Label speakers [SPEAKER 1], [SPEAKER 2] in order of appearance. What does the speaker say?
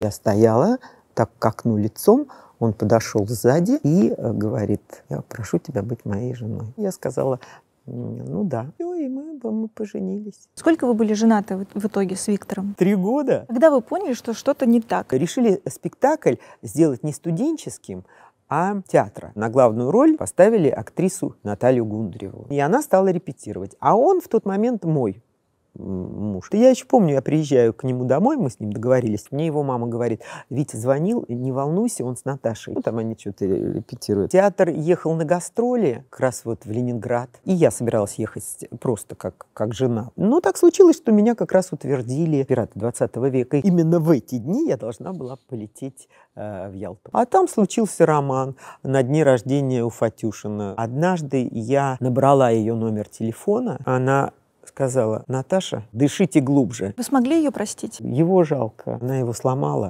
[SPEAKER 1] Я стояла так к окну лицом, он подошел сзади и э, говорит, я прошу тебя быть моей женой. Я сказала, ну да.
[SPEAKER 2] И мы, мы поженились. Сколько вы были женаты в итоге с Виктором?
[SPEAKER 1] Три года.
[SPEAKER 2] Когда вы поняли, что что-то не
[SPEAKER 1] так? Решили спектакль сделать не студенческим, а театра. На главную роль поставили актрису Наталью Гундреву. И она стала репетировать. А он в тот момент мой муж. Я еще помню, я приезжаю к нему домой, мы с ним договорились. Мне его мама говорит, Витя звонил, не волнуйся, он с Наташей. Ну, там они что-то репетируют. Театр ехал на гастроли, как раз вот в Ленинград. И я собиралась ехать просто как, как жена. Но так случилось, что меня как раз утвердили пираты 20 века. И именно в эти дни я должна была полететь э, в Ялту. А там случился роман на дне рождения у Фатюшина. Однажды я набрала ее номер телефона. Она сказала
[SPEAKER 2] Наташа, дышите глубже. Вы смогли ее простить? Его жалко, она его сломала.